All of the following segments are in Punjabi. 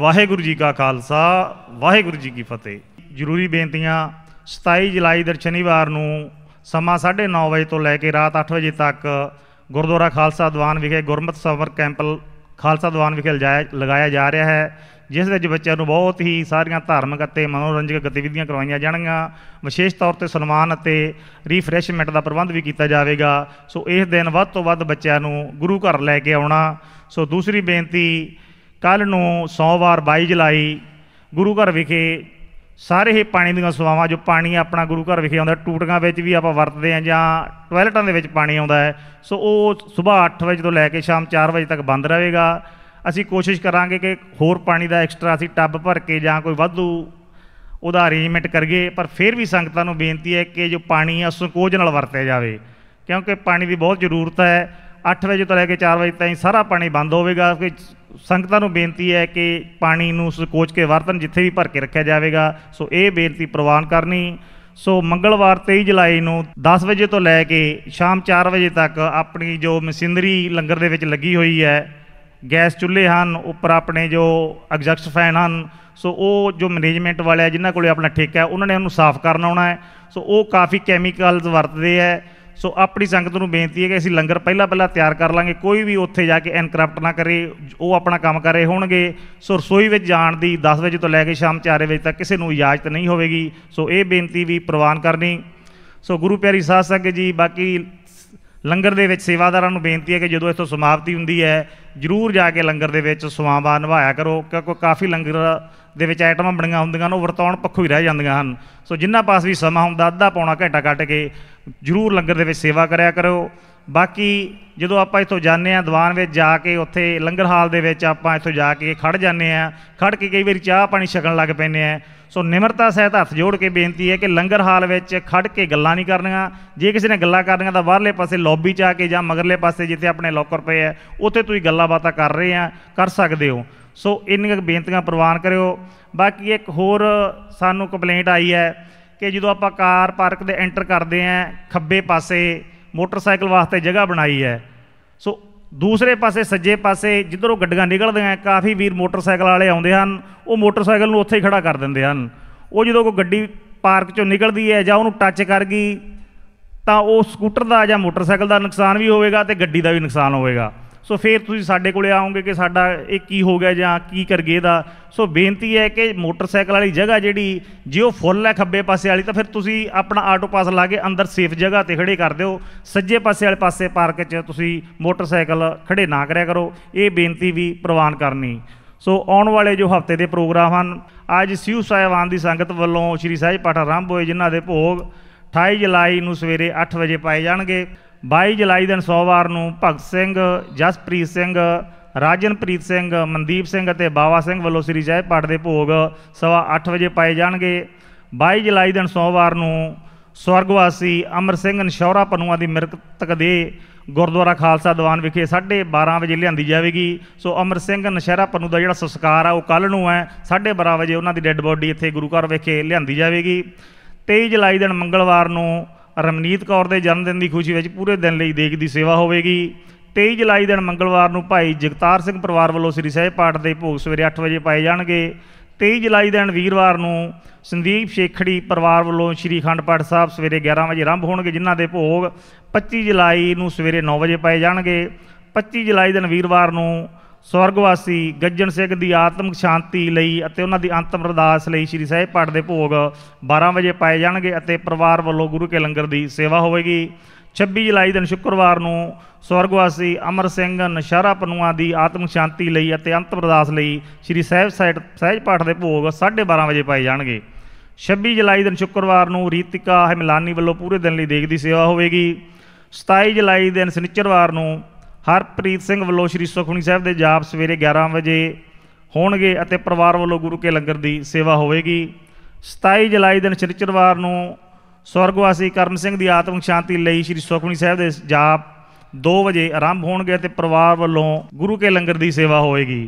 ਵਾਹਿਗੁਰੂ ਜੀ ਕਾ ਖਾਲਸਾ ਵਾਹਿਗੁਰੂ ਜੀ ਕੀ ਫਤਿਹ ਜ਼ਰੂਰੀ ਬੇਨਤੀਆਂ 27 ਜੁਲਾਈ ਦਰ ਸ਼ਨੀਵਾਰ ਨੂੰ ਸਮਾਂ 9:30 ਵਜੇ ਤੋਂ ਲੈ ਕੇ ਰਾਤ 8 ਵਜੇ ਤੱਕ ਗੁਰਦੁਆਰਾ ਖਾਲਸਾ ਦੀਵਾਨ ਵਿਖੇ ਗੁਰਮਤ ਸਵਰ ਕੈਂਪ ਖਾਲਸਾ ਦੀਵਾਨ ਵਿਖੇ ਲਗਾਇਆ ਜਾ ਰਿਹਾ ਹੈ ਜਿਸ ਵਿੱਚ ਬੱਚਿਆਂ ਨੂੰ ਬਹੁਤ ਹੀ ਸਾਰੀਆਂ ਧਾਰਮਿਕ ਅਤੇ ਮਨੋਰੰਜਕ ਗਤੀਵਿਧੀਆਂ ਕਰਵਾਈਆਂ ਜਾਣਗੀਆਂ ਵਿਸ਼ੇਸ਼ ਤੌਰ ਤੇ ਸਨਮਾਨ ਅਤੇ ਰੀਫਰੈਸ਼ਮੈਂਟ ਦਾ ਪ੍ਰਬੰਧ ਵੀ ਕੀਤਾ ਜਾਵੇਗਾ ਸੋ ਇਸ ਦਿਨ ਵੱਧ ਤੋਂ ਵੱਧ ਬੱਚਿਆਂ ਨੂੰ ਗੁਰੂ ਘਰ ਲੈ ਕੇ ਆਉਣਾ ਸੋ ਦੂਸਰੀ ਬੇਨਤੀ ਕੱਲ ਨੂੰ ਸੋਮਵਾਰ 22 ਜੁਲਾਈ ਗੁਰੂ ਘਰ ਵਿਖੇ ਸਾਰੇ ਹੀ ਪਾਣੀ ਦੀਆਂ ਸੇਵਾਵਾਂ ਜੋ ਪਾਣੀ ਆਪਣਾ ਗੁਰੂ ਘਰ ਵਿਖੇ ਆਉਂਦਾ ਟੂਟੀਆਂ ਵਿੱਚ ਵੀ ਆਪਾਂ ਵਰਤਦੇ ਆ ਜਾਂ ਟਾਇਲਟਾਂ ਦੇ ਵਿੱਚ ਪਾਣੀ ਆਉਂਦਾ ਹੈ ਸੋ ਉਹ ਸਵੇਰ 8 ਵਜੇ ਤੋਂ ਲੈ ਕੇ ਸ਼ਾਮ 4 ਵਜੇ ਤੱਕ ਬੰਦ ਰਹੇਗਾ ਅਸੀਂ ਕੋਸ਼ਿਸ਼ ਕਰਾਂਗੇ ਕਿ ਹੋਰ ਪਾਣੀ ਦਾ ਐਕਸਟਰਾ ਅਸੀਂ ਟੱਬ ਭਰ ਕੇ ਜਾਂ ਕੋਈ ਵਾਧੂ ਉਹਦਾ ਅਰੇਂਜਮੈਂਟ ਕਰੀਏ ਪਰ ਫਿਰ ਵੀ ਸੰਗਤਾਂ ਨੂੰ ਬੇਨਤੀ ਹੈ ਕਿ ਜੋ ਪਾਣੀ ਆ ਸੰਕੋਚ ਨਾਲ ਵਰਤਿਆ ਜਾਵੇ ਕਿਉਂਕਿ ਪਾਣੀ ਦੀ ਬਹੁਤ ਜ਼ਰੂਰਤ ਹੈ 8 ਵਜੇ ਤੋਂ ਲੈ ਕੇ 4 ਵਜੇ ਤਾਈਂ ਸਾਰਾ ਪਾਣੀ ਬੰਦ ਹੋਵੇਗਾ ਕਿ ਸੰਗਤਾਂ ਨੂੰ ਬੇਨਤੀ ਹੈ ਕਿ ਪਾਣੀ ਨੂੰ ਸੰਕੋਚ ਕੇ ਵਰਤਨ ਜਿੱਥੇ ਵੀ ਭਰ ਕੇ ਰੱਖਿਆ ਜਾਵੇਗਾ ਸੋ ਇਹ ਬੇਨਤੀ ਪ੍ਰਵਾਨ ਕਰਨੀ ਸੋ ਮੰਗਲਵਾਰ 23 ਜੁਲਾਈ ਨੂੰ 10 ਵਜੇ ਤੋਂ ਲੈ ਕੇ ਸ਼ਾਮ 4 ਵਜੇ ਤੱਕ ਆਪਣੀ ਜੋ ਮਸ਼ੀਨਰੀ ਲੰਗਰ ਦੇ ਵਿੱਚ ਲੱਗੀ ਹੋਈ ਹੈ ਗੈਸ ਚੁੱਲ੍ਹੇ ਹਨ ਉੱਪਰ ਆਪਣੇ ਜੋ ਐਗਜ਼ੈਕਟ ਫੈਨ ਹਨ ਸੋ ਉਹ ਜੋ ਮੈਨੇਜਮੈਂਟ ਵਾਲੇ ਜਿਨ੍ਹਾਂ ਕੋਲੇ ਆਪਣਾ ਠੇਕਾ ਹੈ ਉਹਨਾਂ ਨੇ ਉਹਨੂੰ ਸਾਫ਼ ਕਰਨ ਆਉਣਾ ਹੈ ਸੋ ਉਹ ਕਾਫੀ ਕੈਮੀਕਲਸ ਵਰਤਦੇ ਹੈ ਸੋ ਆਪਣੀ ਸੰਗਤ ਨੂੰ ਬੇਨਤੀ ਹੈ ਕਿ ਅਸੀਂ ਲੰਗਰ ਪਹਿਲਾਂ ਪਹਿਲਾਂ ਤਿਆਰ ਕਰ ਲਾਂਗੇ ਕੋਈ ਵੀ ਉੱਥੇ ਜਾ ਕੇ ਇਨਕਰਪਟ ਨਾ ਕਰੇ ਉਹ ਆਪਣਾ ਕੰਮ ਕਰ ਰਹੇ ਹੋਣਗੇ ਸੋ ਰਸੋਈ ਵਿੱਚ ਜਾਣ ਦੀ 10 ਵਜੇ ਤੋਂ ਲੈ ਕੇ ਸ਼ਾਮ 4 ਵਜੇ ਤੱਕ ਕਿਸੇ ਨੂੰ ਇਜਾਜ਼ਤ ਨਹੀਂ ਹੋਵੇਗੀ ਸੋ ਇਹ ਬੇਨਤੀ ਵੀ ਪ੍ਰਵਾਨ ਕਰਨੀ ਸੋ ਗੁਰੂ ਪਿਆਰੀ ਸਾਧ ਸੰਗਤ ਜੀ ਬਾਕੀ ਲੰਗਰ ਦੇ ਵਿੱਚ ਸੇਵਾਦਾਰਾਂ ਨੂੰ ਬੇਨਤੀ ਹੈ ਕਿ ਜਦੋਂ ਇਸ ਤੋਂ ਸਮਾਪਤੀ ਹੁੰਦੀ ਹੈ ਜਰੂਰ ਜਾ ਕੇ ਲੰਗਰ ਦੇ ਵਿੱਚ ਸਵਾਵਾ ਨਿਭਾਇਆ ਕਰੋ ਕਿਉਂਕਿ ਕਾਫੀ ਲੰਗਰ ਦੇ ਵਿੱਚ ਆਈਟਮਾਂ ਬਣੀਆਂ ਹੁੰਦੀਆਂ ਨੇ ਉਹ ਵਰਤੋਂ ਪੱਖੋਂ ਹੀ ਰਹਿ ਜਾਂਦੀਆਂ ਹਨ ਸੋ ਜਿੰਨਾ ਪਾਸ ਵੀ ਸਮਾਂ ਹੁੰਦਾ ਅੱਧਾ ਪੌਣਾ ਘੰਟਾ ਕੱਟ ਕੇ ਜਰੂਰ ਲੰਗਰ ਦੇ ਵਿੱਚ ਸੇਵਾ ਕਰਿਆ ਕਰੋ ਬਾਕੀ ਜਦੋਂ ਆਪਾਂ ਇੱਥੋਂ ਜਾਂਦੇ ਆ ਦੀਵਾਨ ਵਿੱਚ ਜਾ ਕੇ ਉੱਥੇ ਲੰਗਰ ਹਾਲ ਦੇ ਵਿੱਚ ਆਪਾਂ ਇੱਥੋਂ ਜਾ ਕੇ ਖੜ ਜਾਂਦੇ ਆ ਖੜ ਕੇ ਕਈ ਵਾਰੀ ਚਾਹ ਪਾਣੀ ਛਕਣ ਲੱਗ ਪੈਂਦੇ ਆ ਸੋ ਨਿਮਰਤਾ ਸਹਿਤ ਹੱਥ ਜੋੜ ਕੇ ਬੇਨਤੀ ਹੈ ਕਿ ਲੰਗਰ ਹਾਲ ਵਿੱਚ ਖੜ ਕੇ ਗੱਲਾਂ ਨਹੀਂ ਕਰਨੀਆਂ ਜੇ ਕਿਸੇ ਨੇ ਗੱਲਾਂ ਕਰਨੀਆਂ ਤਾਂ ਬਾਹਰਲੇ ਪਾਸੇ ਲੌਬੀ 'ਚ ਆ ਕੇ ਜਾਂ ਮਗਰਲੇ ਪਾਸੇ ਜਿੱਥੇ ਆਪਣੇ ਲੋਕਰ ਪਏ ਆ ਉੱਥੇ ਤੁਸੀਂ ਗੱਲਾਂ ਬਾਤਾਂ ਕਰ ਰਹੇ ਆ ਕਰ ਸਕਦੇ ਹੋ ਸੋ ਇੰਨੀਆਂ ਬੇਨਤੀਆਂ ਪ੍ਰਵਾਨ ਕਰਿਓ ਬਾਕੀ ਇੱਕ ਹੋਰ ਸਾਨੂੰ ਕੰਪਲੇਂਟ ਆਈ ਹੈ ਕਿ ਜਦੋਂ ਆਪਾਂ ਕਾਰ ਪਾਰਕ ਦੇ ਐਂਟਰ ਕਰਦੇ ਆ ਖੱਬੇ ਪਾਸੇ ਮੋਟਰਸਾਈਕਲ ਵਾਸਤੇ ਜਗ੍ਹਾ ਬਣਾਈ ਹੈ ਸੋ ਦੂਸਰੇ ਪਾਸੇ ਸੱਜੇ ਪਾਸੇ ਜਿੱਧਰੋਂ ਗੱਡੀਆਂ ਨਿਕਲਦੀਆਂ ਕਾਫੀ ਵੀਰ ਮੋਟਰਸਾਈਕਲ ਵਾਲੇ ਆਉਂਦੇ ਹਨ ਉਹ ਮੋਟਰਸਾਈਕਲ ਨੂੰ ਉੱਥੇ ਹੀ ਖੜਾ ਕਰ ਦਿੰਦੇ ਹਨ ਉਹ ਜਦੋਂ ਕੋਈ ਗੱਡੀ ਪਾਰਕ ਚੋਂ ਨਿਕਲਦੀ ਹੈ ਜਾਂ ਉਹਨੂੰ ਟੱਚ ਕਰ ਗਈ ਤਾਂ ਉਹ ਸਕੂਟਰ ਦਾ ਜਾਂ ਮੋਟਰਸਾਈਕਲ ਦਾ ਨੁਕਸਾਨ ਵੀ ਹੋਵੇਗਾ ਤੇ ਗੱਡੀ ਦਾ ਵੀ ਨੁਕਸਾਨ ਹੋਵੇਗਾ ਸੋ ਫਿਰ ਤੁਸੀਂ ਸਾਡੇ ਕੋਲੇ ਆਓਗੇ ਕਿ ਸਾਡਾ ਇਹ ਕੀ ਹੋ ਗਿਆ ਜਾਂ ਕੀ ਕਰ ਗਏ ਦਾ ਸੋ ਬੇਨਤੀ ਹੈ ਕਿ ਮੋਟਰਸਾਈਕਲ ਵਾਲੀ ਜਗ੍ਹਾ ਜਿਹੜੀ ਜੇ ਉਹ ਫੁੱਲ ਹੈ ਖੱਬੇ ਪਾਸੇ ਵਾਲੀ ਤਾਂ ਫਿਰ ਤੁਸੀਂ ਆਪਣਾ ਆਟੋ ਪਾਸ ਲਾ ਕੇ ਅੰਦਰ ਸੇਫ ਜਗ੍ਹਾ ਤੇ ਖੜੇ ਕਰ ਦਿਓ ਸੱਜੇ ਪਾਸੇ ਵਾਲੇ ਪਾਸੇ ਪਾਰਕ 'ਚ ਤੁਸੀਂ ਮੋਟਰਸਾਈਕਲ ਖੜੇ ਨਾ ਕਰਿਆ ਕਰੋ ਇਹ ਬੇਨਤੀ ਵੀ ਪ੍ਰਵਾਨ ਕਰਨੀ ਸੋ ਆਉਣ ਵਾਲੇ ਜੋ ਹਫਤੇ ਦੇ ਪ੍ਰੋਗਰਾਮ ਹਨ ਅੱਜ ਸਿਉ ਸਾਹਿਬਾਨ ਦੀ ਸੰਗਤ ਵੱਲੋਂ ਸ੍ਰੀ ਸਾਹਿਬ ਪਾਠ ਆਰੰਭ ਹੋਏ ਜਿਨ੍ਹਾਂ ਦੇ ਭੋਗ 28 ਜੁਲਾਈ ਨੂੰ ਸਵੇਰੇ 8 ਵਜੇ ਪਾਏ ਜਾਣਗੇ 22 ਜੁਲਾਈ ਦਿਨ ਸੋਮਵਾਰ ਨੂੰ ਭਗਤ ਸਿੰਘ ਜਸਪ੍ਰੀਤ ਸਿੰਘ ਰਾਜਨਪ੍ਰੀਤ ਸਿੰਘ ਮਨਦੀਪ ਸਿੰਘ ਅਤੇ ਬਾਵਾ ਸਿੰਘ ਵੱਲੋਂ ਸ੍ਰੀ ਜੈ ਪਾਠ ਦੇ ਭੋਗ ਸਵਾ 8 ਵਜੇ ਪਾਏ ਜਾਣਗੇ 22 ਜੁਲਾਈ ਦਿਨ ਸੋਮਵਾਰ ਨੂੰ ਸਵਰਗਵਾਸੀ ਅਮਰ ਸਿੰਘ ਨਸ਼ੌਰਾ ਪਨੂਆ ਦੀ ਮਿਰਤਕ ਦੇ ਗੁਰਦੁਆਰਾ ਖਾਲਸਾ ਦੀਵਾਨ ਵਿਖੇ 12:30 ਵਜੇ ਲਿਆਂਦੀ ਜਾਵੇਗੀ ਸੋ ਅਮਰ ਸਿੰਘ ਨਸ਼ਹਿਰਾ ਪਨੂ ਦਾ ਜਿਹੜਾ ਸੰਸਕਾਰ ਆ ਉਹ ਕੱਲ ਨੂੰ ਹੈ 12:30 ਵਜੇ ਉਹਨਾਂ ਦੀ ਡੈੱਡ ਬੋਡੀ ਇੱਥੇ ਗੁਰੂ ਘਰ ਵਿਖੇ ਲਿਆਂਦੀ ਜਾਵੇਗੀ 23 ਜੁਲਾਈ ਦਿਨ ਮੰਗਲਵਾਰ ਨੂੰ ਰਮਨੀਤ ਕੌਰ ਦੇ ਜਨਮ ਦਿਨ ਦੀ ਖੁਸ਼ੀ ਵਿੱਚ ਪੂਰੇ ਦਿਨ ਲਈ ਦੇਖ ਦੀ ਸੇਵਾ ਹੋਵੇਗੀ 23 ਜੁਲਾਈ ਦਿਨ ਮੰਗਲਵਾਰ ਨੂੰ ਭਾਈ ਜਗਤਾਰ ਸਿੰਘ ਪਰਿਵਾਰ ਵੱਲੋਂ ਸ੍ਰੀ ਸਹਿਬ ਪਾਠ ਦੇ ਭੋਗ ਸਵੇਰੇ 8 ਵਜੇ ਪਾਏ ਜਾਣਗੇ 23 ਜੁਲਾਈ ਦਿਨ ਵੀਰਵਾਰ ਨੂੰ ਸੰਦੀਪ ਸ਼ੇਖੜੀ ਪਰਿਵਾਰ ਵੱਲੋਂ ਸ਼੍ਰੀ ਖੰਡ ਪਾਠ ਸਾਹਿਬ ਸਵੇਰੇ 11 ਵਜੇ ਆਰੰਭ ਹੋਣਗੇ ਜਿਨ੍ਹਾਂ ਦੇ ਭੋਗ 25 ਜੁਲਾਈ ਨੂੰ ਸਵੇਰੇ 9 ਵਜੇ ਪਾਏ ਜਾਣਗੇ 25 ਜੁਲਾਈ ਦਿਨ ਵੀਰਵਾਰ ਨੂੰ ਸਵਰਗਵਾਸੀ ਗੱਜਣ ਸਿੰਘ ਦੀ ਆਤਮਿਕ ਸ਼ਾਂਤੀ ਲਈ ਅਤੇ ਉਹਨਾਂ ਦੀ ਅੰਤਮ ਅਰਦਾਸ ਲਈ ਸ੍ਰੀ ਸਾਹਿਬ ਪਾਠ ਦੇ ਭੋਗ 12 ਵਜੇ ਪਾਏ ਜਾਣਗੇ ਅਤੇ ਪਰਿਵਾਰ ਵੱਲੋਂ ਗੁਰੂ ਕੇ ਲੰਗਰ ਦੀ ਸੇਵਾ ਹੋਵੇਗੀ 26 ਜੁਲਾਈ ਦਿਨ ਸ਼ੁੱਕਰਵਾਰ ਨੂੰ ਸਵਰਗਵਾਸੀ ਅਮਰ ਸਿੰਘ ਨਸ਼ਾਰਾ ਪਨੂਆ ਦੀ ਆਤਮਿਕ ਸ਼ਾਂਤੀ ਲਈ ਅਤੇ ਅੰਤਮ ਅਰਦਾਸ ਲਈ ਸ੍ਰੀ ਸਾਹਿਬ ਸਹਿਜ ਪਾਠ ਦੇ ਭੋਗ 12:30 ਵਜੇ ਪਾਏ ਜਾਣਗੇ 26 ਜੁਲਾਈ ਦਿਨ ਸ਼ੁੱਕਰਵਾਰ ਨੂੰ ਰੀਤਿਕਾ ਹਮਲਾਨੀ ਵੱਲੋਂ ਪੂਰੇ ਦਿਨ ਲਈ ਦੇਖਦੀ ਸੇਵਾ ਹੋਵੇਗੀ 27 ਜੁਲਾਈ ਦਿਨ ਸ਼ਨੀਚਰਵਾਰ ਨੂੰ ਹਰਪ੍ਰੀਤ ਸਿੰਘ ਵੱਲੋਂ ਸ਼੍ਰੀ ਸੁਖਮਨੀ ਸਾਹਿਬ ਦੇ ਜਾਪ ਸਵੇਰੇ 11 ਵਜੇ ਹੋਣਗੇ ਅਤੇ ਪਰਿਵਾਰ ਵੱਲੋਂ ਗੁਰੂ ਕੇ ਲੰਗਰ ਦੀ ਸੇਵਾ ਹੋਵੇਗੀ 27 ਜੁਲਾਈ ਦਿਨ ਸ਼ਨੀਚਰਵਾਰ ਨੂੰ ਸਵਰਗਵਾਸੀ ਕਰਮ ਸਿੰਘ ਦੀ ਆਤਮਿਕ ਸ਼ਾਂਤੀ ਲਈ ਸ਼੍ਰੀ ਸੁਖਮਨੀ ਸਾਹਿਬ ਦੇ ਜਾਪ 2 ਵਜੇ ਆਰੰਭ ਹੋਣਗੇ ਅਤੇ ਪਰਿਵਾਰ ਵੱਲੋਂ ਗੁਰੂ ਕੇ ਲੰਗਰ ਦੀ ਸੇਵਾ ਹੋਵੇਗੀ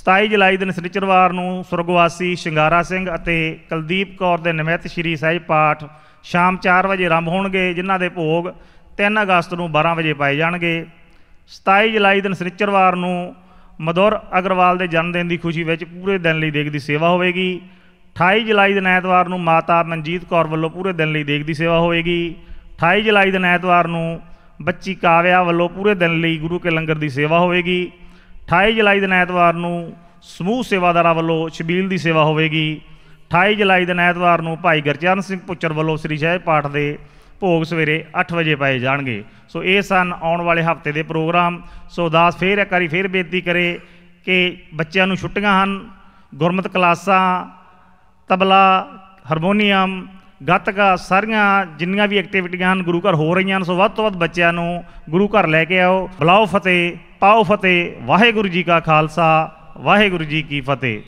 27 ਜੁਲਾਈ ਦਿਨ ਸ਼ਨੀਚਰਵਾਰ ਨੂੰ ਸਵਰਗਵਾਸੀ ਸ਼ਿੰਗਾਰਾ ਸਿੰਘ ਅਤੇ ਕਲਦੀਪ ਕੌਰ ਦੇ ਨਿਮਿਤ ਸ਼੍ਰੀ ਸਾਹਿਬ ਪਾਠ ਸ਼ਾਮ 4 ਵਜੇ ਆਰੰਭ ਹੋਣਗੇ ਜਿਨ੍ਹਾਂ ਦੇ ਭੋਗ 3 ਅਗਸਤ ਨੂੰ 12 ਵਜੇ ਪਾਏ ਜਾਣਗੇ 27 ਜੁਲਾਈ ਦਿਨ ਸ਼ਨੀਚਰਵਾਰ ਨੂੰ ਮਦੁਰ ਅਗਰਵਾਲ ਦੇ ਜਨਮ ਦਿਨ ਦੀ ਖੁਸ਼ੀ ਵਿੱਚ ਪੂਰੇ ਦਿਨ ਲਈ ਦੇਗ ਦੀ ਸੇਵਾ ਹੋਵੇਗੀ 28 ਜੁਲਾਈ ਦਿਨ ਐਤਵਾਰ ਨੂੰ ਮਾਤਾ ਮਨਜੀਤ ਕੌਰ ਵੱਲੋਂ ਪੂਰੇ ਦਿਨ ਲਈ ਦੇਗ ਦੀ ਸੇਵਾ ਹੋਵੇਗੀ 28 ਜੁਲਾਈ ਦਿਨ ਐਤਵਾਰ ਨੂੰ ਬੱਚੀ ਕਾਵਿਆ ਵੱਲੋਂ ਪੂਰੇ ਦਿਨ ਲਈ ਗੁਰੂ ਕੇ ਲੰਗਰ ਦੀ ਸੇਵਾ ਹੋਵੇਗੀ 28 ਜੁਲਾਈ ਦਿਨ ਐਤਵਾਰ ਨੂੰ ਸਮੂਹ ਸੇਵਾਦਾਰਾਂ ਵੱਲੋਂ ਛਬੀਲ ਦੀ ਸੇਵਾ ਹੋਵੇਗੀ 28 ਜੁਲਾਈ ਦਿਨ ਐਤਵਾਰ ਨੂੰ ਭਾਈ ਗਰਚਰਨ ਸਿੰਘ ਪੁੱਚਰ ਵੱਲੋਂ ਸ੍ਰੀ ਸਹਿਜ ਪਾਠ ਦੇ ਭੋਗ ਸਵੇਰੇ 8 ਵਜੇ ਪਾਏ ਜਾਣਗੇ ਸੋ ਇਹ ਸਨ ਆਉਣ ਵਾਲੇ ਹਫਤੇ ਦੇ ਪ੍ਰੋਗਰਾਮ ਸੋ ਦਾਸ ਫੇਰ ਇੱਕ ਵਾਰੀ ਫੇਰ ਬੇਨਤੀ ਕਰੇ ਕਿ ਬੱਚਿਆਂ ਨੂੰ ਛੁੱਟੀਆਂ ਹਨ ਗੁਰਮਤ ਕਲਾਸਾਂ ਤਬਲਾ ਹਾਰਮੋਨੀਅਮ ਗੱਤਕਾ ਸਾਰੀਆਂ ਜਿੰਨੀਆਂ ਵੀ ਐਕਟੀਵਿਟੀਆਂ ਹਨ ਗੁਰੂ ਘਰ ਹੋ ਰਹੀਆਂ ਹਨ ਸੋ ਵੱਧ ਤੋਂ ਵੱਧ ਬੱਚਿਆਂ ਨੂੰ ਗੁਰੂ ਘਰ ਲੈ ਕੇ ਆਓ ਬਲਾਓ ਫਤਿਹ ਪਾਓ ਫਤਿਹ ਵਾਹਿਗੁਰੂ ਜੀ ਕਾ ਖਾਲਸਾ ਵਾਹਿਗੁਰੂ ਜੀ ਕੀ ਫਤਿਹ